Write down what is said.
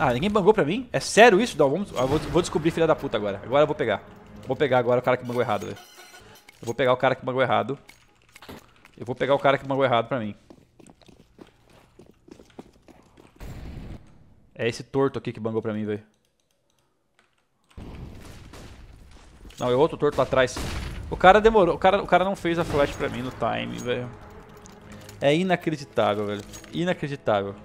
Ah, ninguém bangou pra mim? É sério isso? Não, vamos... vou, vou descobrir, filha da puta, agora. Agora eu vou pegar. Vou pegar agora o cara que bangou errado, velho. Eu vou pegar o cara que bangou errado. Eu vou pegar o cara que bangou errado pra mim. É esse torto aqui que bangou pra mim, velho. Não, é outro torto lá atrás. O cara demorou. O cara, o cara não fez a flash pra mim no time, velho. É inacreditável, velho. Inacreditável.